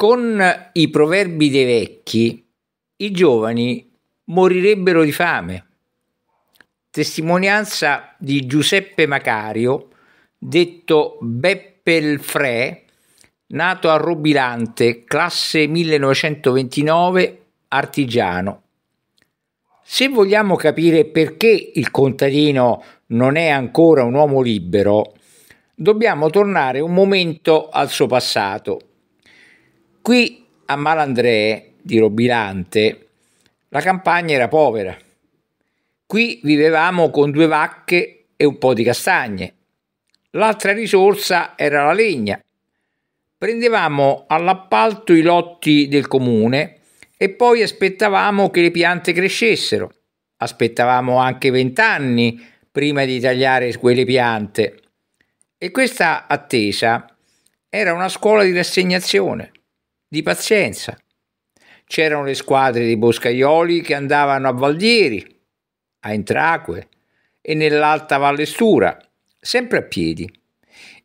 Con i proverbi dei vecchi, i giovani morirebbero di fame. Testimonianza di Giuseppe Macario, detto Beppe il Fre, nato a Robilante, classe 1929, artigiano. Se vogliamo capire perché il contadino non è ancora un uomo libero, dobbiamo tornare un momento al suo passato Qui a Malandré di Robilante la campagna era povera. Qui vivevamo con due vacche e un po' di castagne. L'altra risorsa era la legna. Prendevamo all'appalto i lotti del comune e poi aspettavamo che le piante crescessero. Aspettavamo anche vent'anni prima di tagliare quelle piante. E questa attesa era una scuola di rassegnazione di pazienza. C'erano le squadre di boscaioli che andavano a Valdieri, a Entracque e nell'alta Vallestura, sempre a piedi,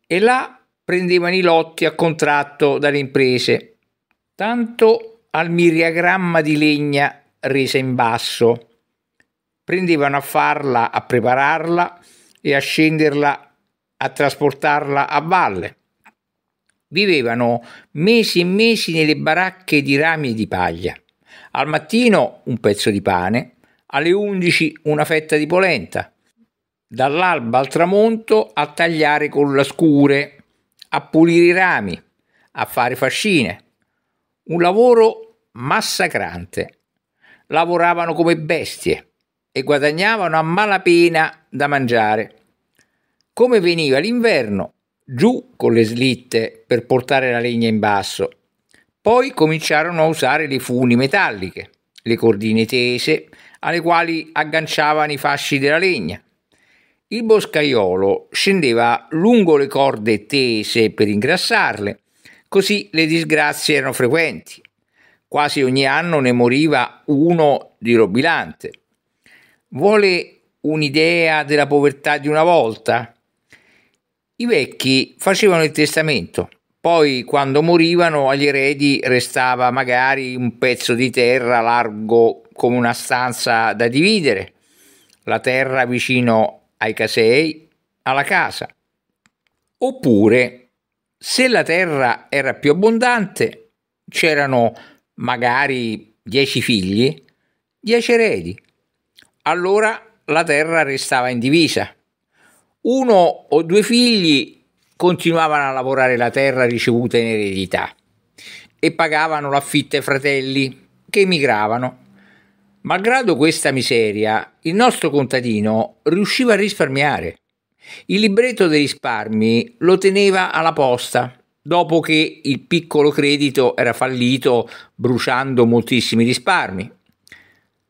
e là prendevano i lotti a contratto dalle imprese, tanto al miriagramma di legna resa in basso. Prendevano a farla, a prepararla e a scenderla, a trasportarla a valle vivevano mesi e mesi nelle baracche di rami e di paglia. Al mattino un pezzo di pane, alle 11 una fetta di polenta, dall'alba al tramonto a tagliare con la scure, a pulire i rami, a fare fascine. Un lavoro massacrante. Lavoravano come bestie e guadagnavano a malapena da mangiare. Come veniva l'inverno, giù con le slitte per portare la legna in basso. Poi cominciarono a usare le funi metalliche, le cordine tese, alle quali agganciavano i fasci della legna. Il boscaiolo scendeva lungo le corde tese per ingrassarle, così le disgrazie erano frequenti. Quasi ogni anno ne moriva uno di robilante. Vuole un'idea della povertà di una volta? I vecchi facevano il testamento, poi quando morivano agli eredi restava magari un pezzo di terra largo come una stanza da dividere, la terra vicino ai casei, alla casa. Oppure, se la terra era più abbondante, c'erano magari dieci figli, dieci eredi. Allora la terra restava indivisa uno o due figli continuavano a lavorare la terra ricevuta in eredità e pagavano l'affitto ai fratelli che emigravano. Malgrado questa miseria, il nostro contadino riusciva a risparmiare. Il libretto dei risparmi lo teneva alla posta dopo che il piccolo credito era fallito bruciando moltissimi risparmi.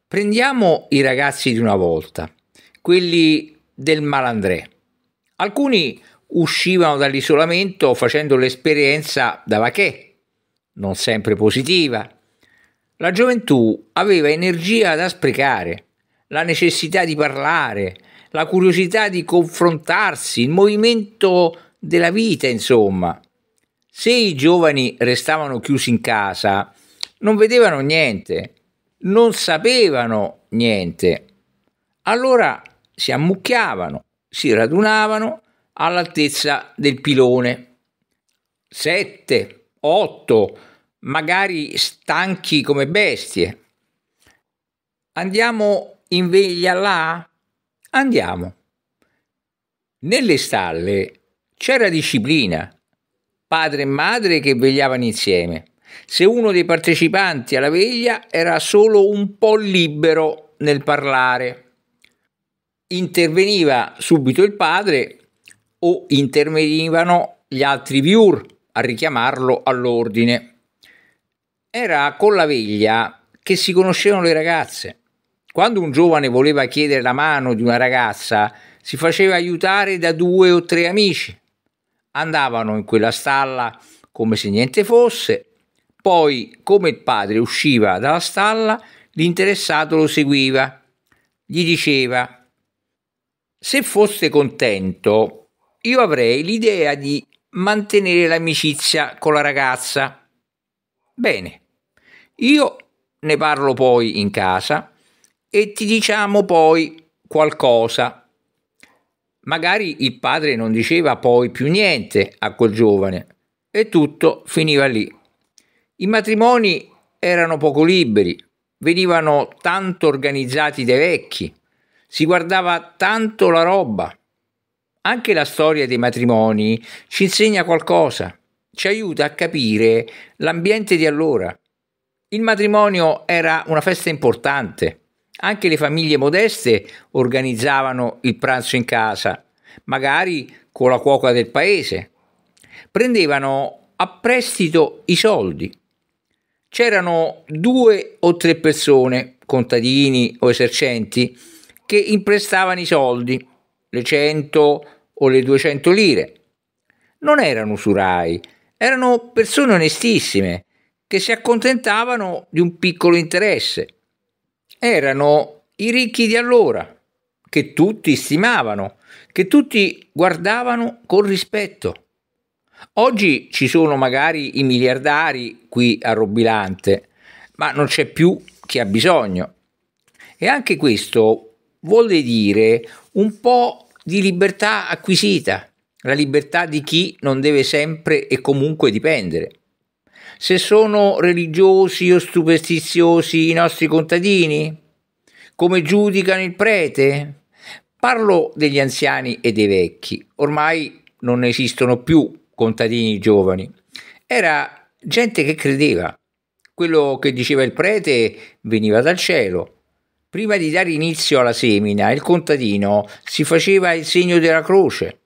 Prendiamo i ragazzi di una volta, quelli del malandré. Alcuni uscivano dall'isolamento facendo l'esperienza da che, non sempre positiva. La gioventù aveva energia da sprecare, la necessità di parlare, la curiosità di confrontarsi, il movimento della vita, insomma. Se i giovani restavano chiusi in casa, non vedevano niente, non sapevano niente. Allora si ammucchiavano, si radunavano all'altezza del pilone. Sette, otto, magari stanchi come bestie. Andiamo in veglia là? Andiamo. Nelle stalle c'era disciplina, padre e madre che vegliavano insieme. Se uno dei partecipanti alla veglia era solo un po' libero nel parlare interveniva subito il padre o intervenivano gli altri viur a richiamarlo all'ordine. Era con la veglia che si conoscevano le ragazze. Quando un giovane voleva chiedere la mano di una ragazza, si faceva aiutare da due o tre amici. Andavano in quella stalla come se niente fosse, poi come il padre usciva dalla stalla, l'interessato lo seguiva, gli diceva se fosse contento, io avrei l'idea di mantenere l'amicizia con la ragazza. Bene, io ne parlo poi in casa e ti diciamo poi qualcosa. Magari il padre non diceva poi più niente a quel giovane e tutto finiva lì. I matrimoni erano poco liberi, venivano tanto organizzati dai vecchi si guardava tanto la roba. Anche la storia dei matrimoni ci insegna qualcosa, ci aiuta a capire l'ambiente di allora. Il matrimonio era una festa importante, anche le famiglie modeste organizzavano il pranzo in casa, magari con la cuoca del paese. Prendevano a prestito i soldi. C'erano due o tre persone, contadini o esercenti, che imprestavano i soldi, le 100 o le 200 lire. Non erano usurai, erano persone onestissime che si accontentavano di un piccolo interesse. Erano i ricchi di allora, che tutti stimavano, che tutti guardavano con rispetto. Oggi ci sono magari i miliardari qui a Robilante, ma non c'è più chi ha bisogno. E anche questo vuole dire un po' di libertà acquisita, la libertà di chi non deve sempre e comunque dipendere. Se sono religiosi o superstiziosi i nostri contadini? Come giudicano il prete? Parlo degli anziani e dei vecchi, ormai non esistono più contadini giovani. Era gente che credeva. Quello che diceva il prete veniva dal cielo, prima di dare inizio alla semina, il contadino si faceva il segno della croce.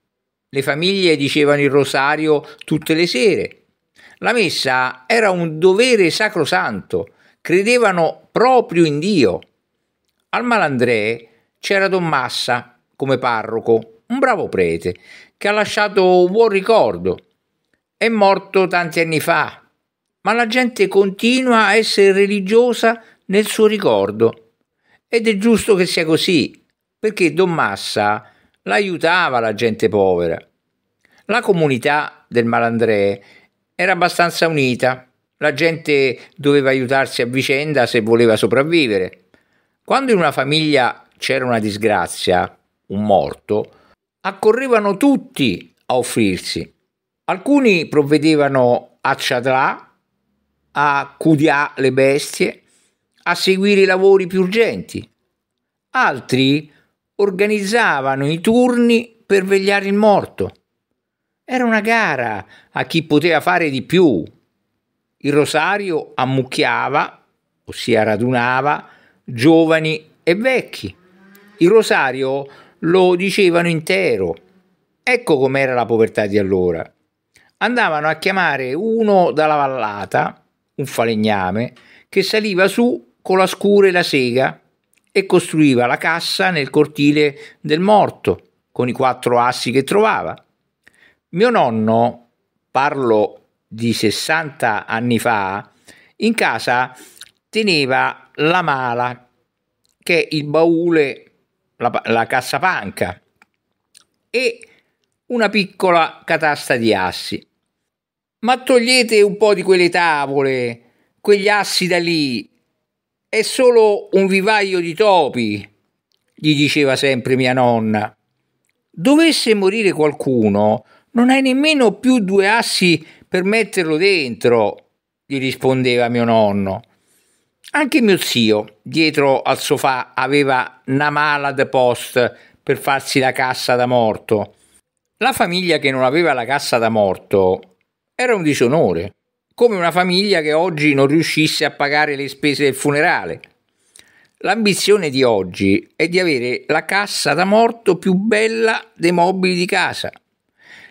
Le famiglie dicevano il rosario tutte le sere. La messa era un dovere sacrosanto, credevano proprio in Dio. Al Malandrè c'era Don Massa come parroco, un bravo prete che ha lasciato un buon ricordo. È morto tanti anni fa, ma la gente continua a essere religiosa nel suo ricordo. Ed è giusto che sia così, perché Don Massa l'aiutava la gente povera. La comunità del Malandré era abbastanza unita, la gente doveva aiutarsi a vicenda se voleva sopravvivere. Quando in una famiglia c'era una disgrazia, un morto, accorrevano tutti a offrirsi. Alcuni provvedevano a ciadrà, a cudià le bestie, a seguire i lavori più urgenti. Altri organizzavano i turni per vegliare il morto. Era una gara a chi poteva fare di più. Il rosario ammucchiava, ossia radunava, giovani e vecchi. Il rosario lo dicevano intero. Ecco com'era la povertà di allora. Andavano a chiamare uno dalla vallata, un falegname, che saliva su con la scura e la sega e costruiva la cassa nel cortile del morto con i quattro assi che trovava. Mio nonno, parlo di 60 anni fa, in casa teneva la mala, che è il baule, la, la cassapanca, e una piccola catasta di assi. Ma togliete un po' di quelle tavole, quegli assi da lì, è solo un vivaio di topi, gli diceva sempre mia nonna. Dovesse morire qualcuno, non hai nemmeno più due assi per metterlo dentro, gli rispondeva mio nonno. Anche mio zio, dietro al sofà, aveva una mala de post per farsi la cassa da morto. La famiglia che non aveva la cassa da morto era un disonore come una famiglia che oggi non riuscisse a pagare le spese del funerale. L'ambizione di oggi è di avere la cassa da morto più bella dei mobili di casa.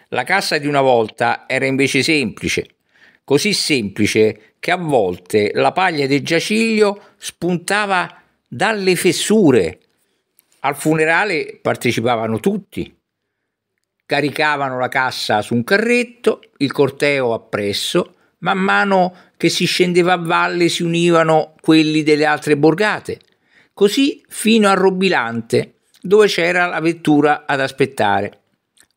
La cassa di una volta era invece semplice, così semplice che a volte la paglia del giaciglio spuntava dalle fessure. Al funerale partecipavano tutti. Caricavano la cassa su un carretto, il corteo appresso, Man mano che si scendeva a valle si univano quelli delle altre borgate, così fino a Robilante, dove c'era la vettura ad aspettare.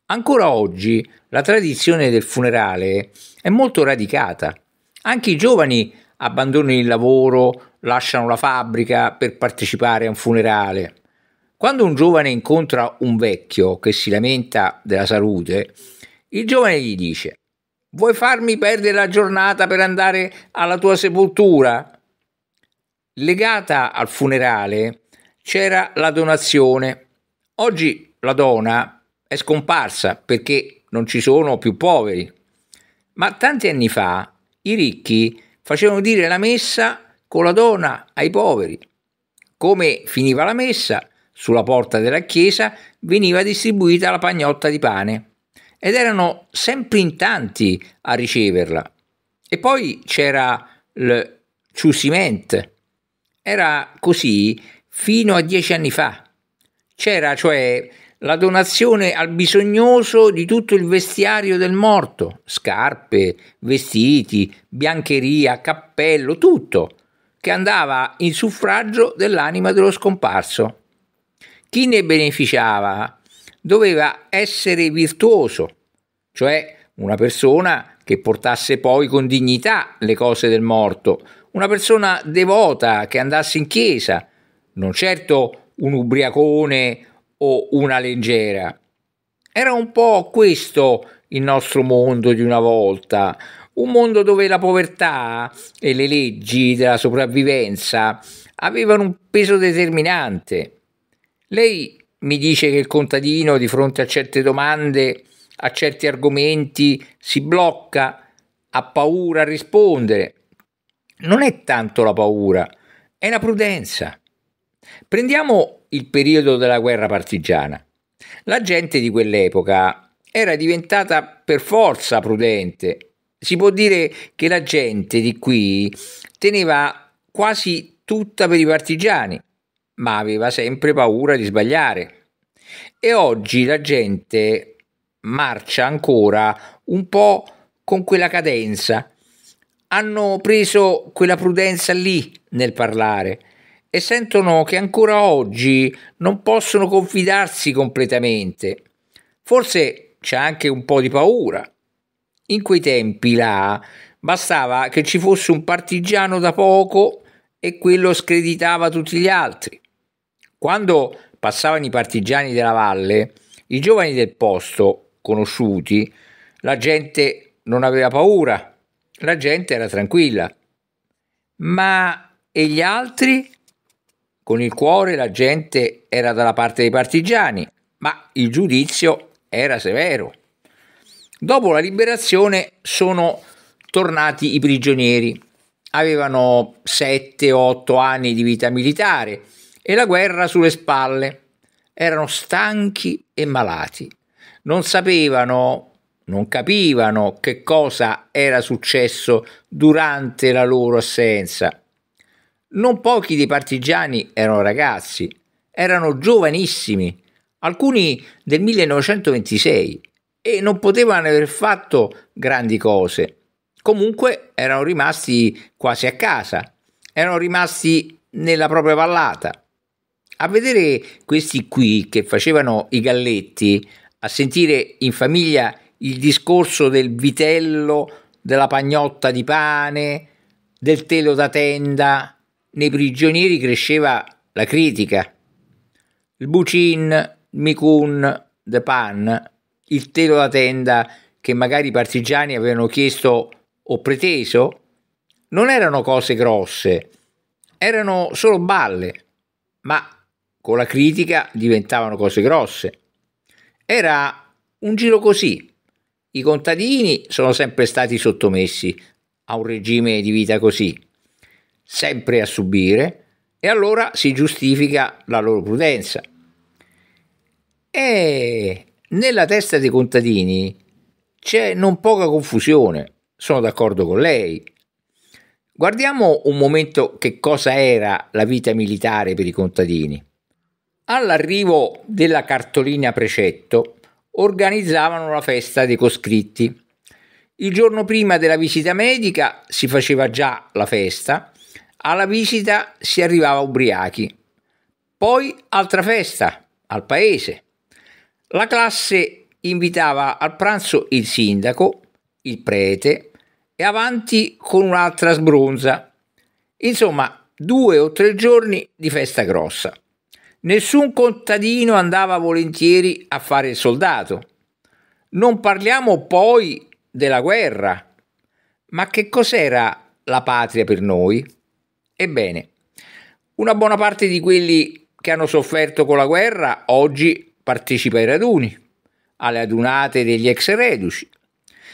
Ancora oggi la tradizione del funerale è molto radicata. Anche i giovani abbandonano il lavoro, lasciano la fabbrica per partecipare a un funerale. Quando un giovane incontra un vecchio che si lamenta della salute, il giovane gli dice Vuoi farmi perdere la giornata per andare alla tua sepoltura? Legata al funerale c'era la donazione. Oggi la dona è scomparsa perché non ci sono più poveri. Ma tanti anni fa i ricchi facevano dire la messa con la donna ai poveri. Come finiva la messa, sulla porta della chiesa veniva distribuita la pagnotta di pane ed erano sempre in tanti a riceverla. E poi c'era il Ciusiment. Era così fino a dieci anni fa. C'era cioè la donazione al bisognoso di tutto il vestiario del morto, scarpe, vestiti, biancheria, cappello, tutto, che andava in suffragio dell'anima dello scomparso. Chi ne beneficiava doveva essere virtuoso, cioè una persona che portasse poi con dignità le cose del morto, una persona devota che andasse in chiesa, non certo un ubriacone o una leggera. Era un po' questo il nostro mondo di una volta, un mondo dove la povertà e le leggi della sopravvivenza avevano un peso determinante. Lei mi dice che il contadino di fronte a certe domande, a certi argomenti, si blocca, ha paura a rispondere. Non è tanto la paura, è la prudenza. Prendiamo il periodo della guerra partigiana. La gente di quell'epoca era diventata per forza prudente. Si può dire che la gente di qui teneva quasi tutta per i partigiani ma aveva sempre paura di sbagliare. E oggi la gente marcia ancora un po' con quella cadenza. Hanno preso quella prudenza lì nel parlare e sentono che ancora oggi non possono confidarsi completamente. Forse c'è anche un po' di paura. In quei tempi là bastava che ci fosse un partigiano da poco e quello screditava tutti gli altri. Quando passavano i partigiani della valle, i giovani del posto, conosciuti, la gente non aveva paura, la gente era tranquilla. Ma e gli altri? Con il cuore la gente era dalla parte dei partigiani, ma il giudizio era severo. Dopo la liberazione sono tornati i prigionieri. Avevano 7-8 anni di vita militare e la guerra sulle spalle. Erano stanchi e malati. Non sapevano, non capivano che cosa era successo durante la loro assenza. Non pochi dei partigiani erano ragazzi, erano giovanissimi, alcuni del 1926, e non potevano aver fatto grandi cose. Comunque erano rimasti quasi a casa, erano rimasti nella propria vallata. A vedere questi qui che facevano i galletti, a sentire in famiglia il discorso del vitello, della pagnotta di pane, del telo da tenda, nei prigionieri cresceva la critica. Il bucin, il micun, de pan, il telo da tenda che magari i partigiani avevano chiesto o preteso, non erano cose grosse, erano solo balle, ma con la critica diventavano cose grosse. Era un giro così. I contadini sono sempre stati sottomessi a un regime di vita così, sempre a subire, e allora si giustifica la loro prudenza. E nella testa dei contadini c'è non poca confusione, sono d'accordo con lei. Guardiamo un momento che cosa era la vita militare per i contadini. All'arrivo della cartolina precetto organizzavano la festa dei coscritti. Il giorno prima della visita medica si faceva già la festa, alla visita si arrivava ubriachi. Poi altra festa al paese. La classe invitava al pranzo il sindaco, il prete e avanti con un'altra sbronza. Insomma, due o tre giorni di festa grossa. Nessun contadino andava volentieri a fare il soldato. Non parliamo poi della guerra. Ma che cos'era la patria per noi? Ebbene, una buona parte di quelli che hanno sofferto con la guerra oggi partecipa ai raduni, alle adunate degli ex reduci.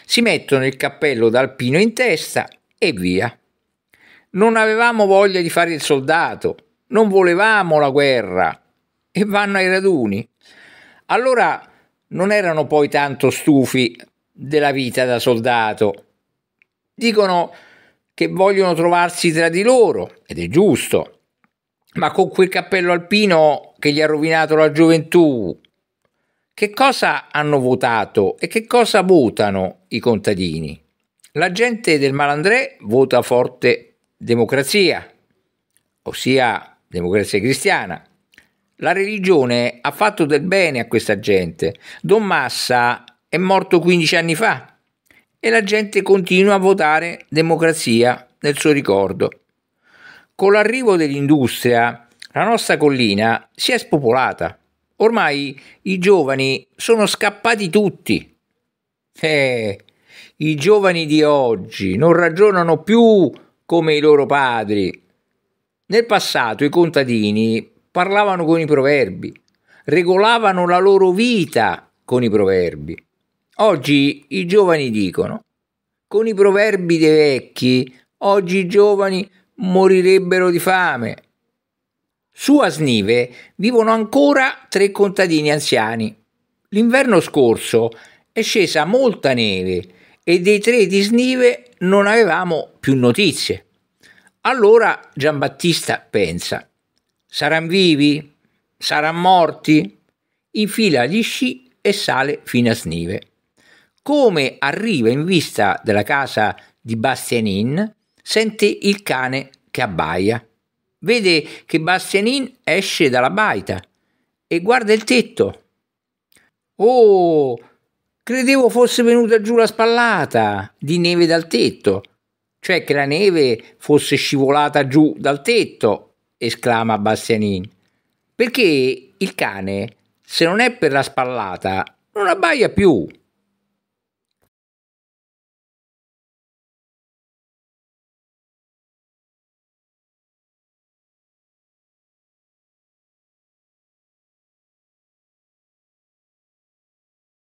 Si mettono il cappello d'alpino in testa e via. Non avevamo voglia di fare il soldato, non volevamo la guerra e vanno ai raduni. Allora non erano poi tanto stufi della vita da soldato. Dicono che vogliono trovarsi tra di loro, ed è giusto, ma con quel cappello alpino che gli ha rovinato la gioventù. Che cosa hanno votato e che cosa votano i contadini? La gente del Malandré vota forte democrazia, ossia Democrazia Cristiana. La religione ha fatto del bene a questa gente. Don Massa è morto 15 anni fa e la gente continua a votare democrazia nel suo ricordo. Con l'arrivo dell'industria, la nostra collina si è spopolata. Ormai i giovani sono scappati tutti. Eh, i giovani di oggi non ragionano più come i loro padri, nel passato i contadini parlavano con i proverbi, regolavano la loro vita con i proverbi. Oggi i giovani dicono, con i proverbi dei vecchi, oggi i giovani morirebbero di fame. Su Asnive vivono ancora tre contadini anziani. L'inverno scorso è scesa molta neve e dei tre di Snive non avevamo più notizie. Allora Giambattista pensa, saranno vivi? Saranno morti? Infila gli sci e sale fino a Snive. Come arriva in vista della casa di Bastianin, sente il cane che abbaia. Vede che Bastianin esce dalla baita e guarda il tetto. Oh, credevo fosse venuta giù la spallata di neve dal tetto, cioè che la neve fosse scivolata giù dal tetto, esclama Bastianin, perché il cane, se non è per la spallata, non abbaia più.